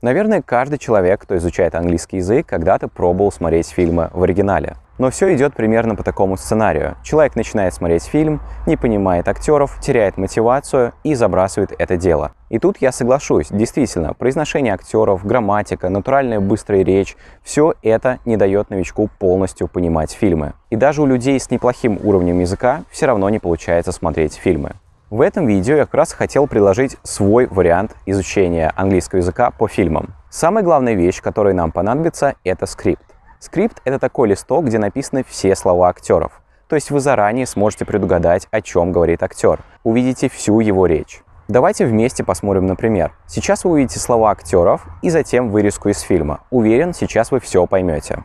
Наверное, каждый человек, кто изучает английский язык, когда-то пробовал смотреть фильмы в оригинале. Но все идет примерно по такому сценарию. Человек начинает смотреть фильм, не понимает актеров, теряет мотивацию и забрасывает это дело. И тут я соглашусь, действительно, произношение актеров, грамматика, натуральная быстрая речь, все это не дает новичку полностью понимать фильмы. И даже у людей с неплохим уровнем языка все равно не получается смотреть фильмы. В этом видео я как раз хотел предложить свой вариант изучения английского языка по фильмам. Самая главная вещь, которая нам понадобится, это скрипт. Скрипт — это такой листок, где написаны все слова актеров. То есть вы заранее сможете предугадать, о чем говорит актер. Увидите всю его речь. Давайте вместе посмотрим на пример. Сейчас вы увидите слова актеров и затем вырезку из фильма. Уверен, сейчас вы все поймете.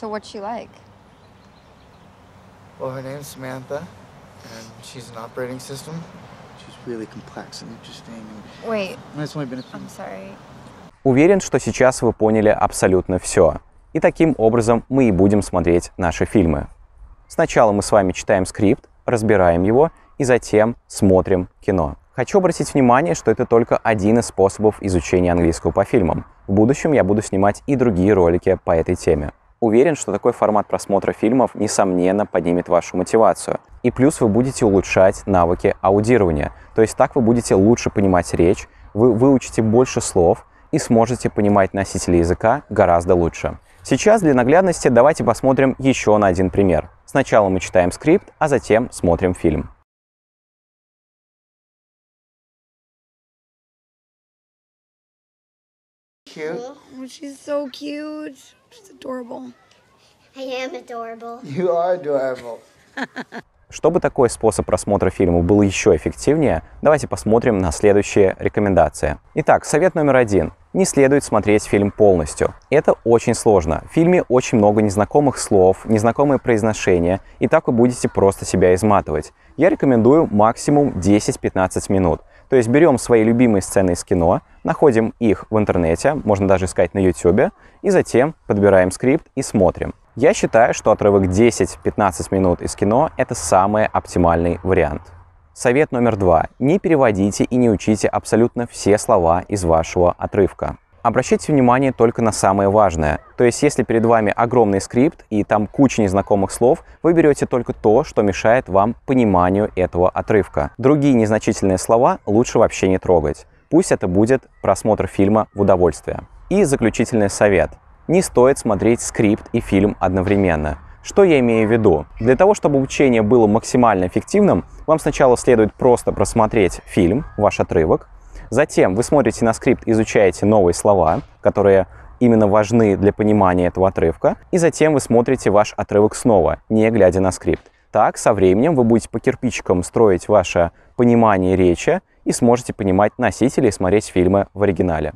So what's she like? Well, her name's Samantha, and she's an operating system. She's really complex and interesting. And... Wait. it's only been a few... I'm sorry. Уверен, что сейчас вы поняли абсолютно все. И таким образом мы и будем смотреть наши фильмы. Сначала мы с вами читаем скрипт, разбираем его и затем смотрим кино. Хочу обратить внимание, что это только один из способов изучения английского по фильмам. В будущем я буду снимать и другие ролики по этой теме. Уверен, что такой формат просмотра фильмов, несомненно, поднимет вашу мотивацию. И плюс вы будете улучшать навыки аудирования. То есть так вы будете лучше понимать речь, вы выучите больше слов и сможете понимать носителей языка гораздо лучше. Сейчас для наглядности давайте посмотрим еще на один пример. Сначала мы читаем скрипт, а затем смотрим фильм. cute? Oh, she's so cute. She's adorable. I am adorable. You are adorable. Чтобы такой способ просмотра фильма был еще эффективнее, давайте посмотрим на следующие рекомендации. Итак, совет номер один. Не следует смотреть фильм полностью. Это очень сложно. В фильме очень много незнакомых слов, незнакомые произношения, и так вы будете просто себя изматывать. Я рекомендую максимум 10-15 минут. То есть берем свои любимые сцены из кино, находим их в интернете, можно даже искать на YouTube, и затем подбираем скрипт и смотрим. Я считаю, что отрывок 10-15 минут из кино – это самый оптимальный вариант. Совет номер два. Не переводите и не учите абсолютно все слова из вашего отрывка. Обращайте внимание только на самое важное. То есть, если перед вами огромный скрипт и там куча незнакомых слов, вы берете только то, что мешает вам пониманию этого отрывка. Другие незначительные слова лучше вообще не трогать. Пусть это будет просмотр фильма в удовольствие. И заключительный совет. Не стоит смотреть скрипт и фильм одновременно. Что я имею в виду? Для того, чтобы обучение было максимально эффективным, вам сначала следует просто просмотреть фильм, ваш отрывок, Затем вы смотрите на скрипт, изучаете новые слова, которые именно важны для понимания этого отрывка, и затем вы смотрите ваш отрывок снова, не глядя на скрипт. Так, со временем вы будете по кирпичикам строить ваше понимание речи и сможете понимать носителей, и смотреть фильмы в оригинале.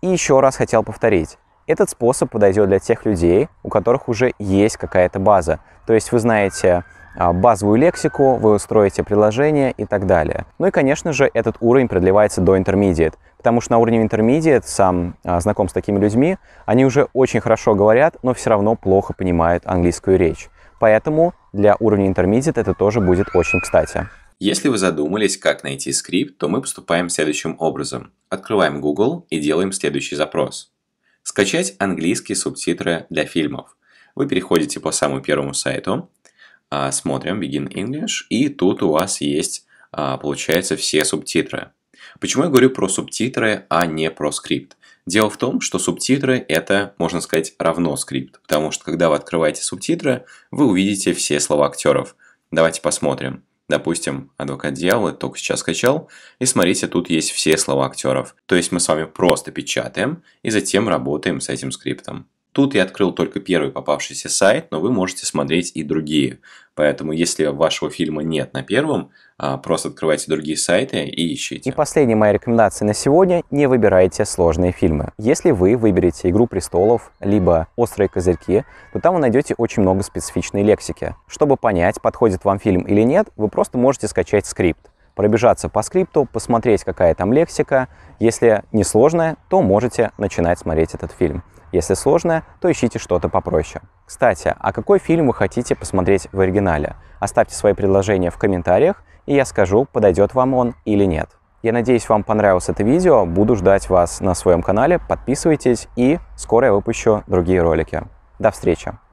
И еще раз хотел повторить. Этот способ подойдет для тех людей, у которых уже есть какая-то база. То есть вы знаете а, базовую лексику, вы устроите приложение и так далее. Ну и, конечно же, этот уровень продлевается до intermediate, потому что на уровне intermediate, сам а, знаком с такими людьми, они уже очень хорошо говорят, но все равно плохо понимают английскую речь. Поэтому для уровня intermediate это тоже будет очень кстати. Если вы задумались, как найти скрипт, то мы поступаем следующим образом. Открываем Google и делаем следующий запрос. Скачать английские субтитры для фильмов. Вы переходите по самому первому сайту, а, смотрим Begin English, и тут у вас есть, а, получается, все субтитры. Почему я говорю про субтитры, а не про скрипт? Дело в том, что субтитры – это, можно сказать, равно скрипт, потому что когда вы открываете субтитры, вы увидите все слова актеров. Давайте посмотрим допустим, адвокат дьявола только сейчас скачал, и смотрите, тут есть все слова актеров. То есть мы с вами просто печатаем и затем работаем с этим скриптом. Тут я открыл только первый попавшийся сайт, но вы можете смотреть и другие. Поэтому если вашего фильма нет на первом, а, просто открывайте другие сайты и ищите. И последняя моя рекомендация на сегодня – не выбирайте сложные фильмы. Если вы выберете «Игру престолов», либо «Острые козырьки», то там вы найдете очень много специфичной лексики. Чтобы понять, подходит вам фильм или нет, вы просто можете скачать скрипт пробежаться по скрипту, посмотреть, какая там лексика. Если не сложная, то можете начинать смотреть этот фильм. Если сложная, то ищите что-то попроще. Кстати, а какой фильм вы хотите посмотреть в оригинале? Оставьте свои предложения в комментариях, и я скажу, подойдет вам он или нет. Я надеюсь, вам понравилось это видео. Буду ждать вас на своем канале. Подписывайтесь, и скоро я выпущу другие ролики. До встречи!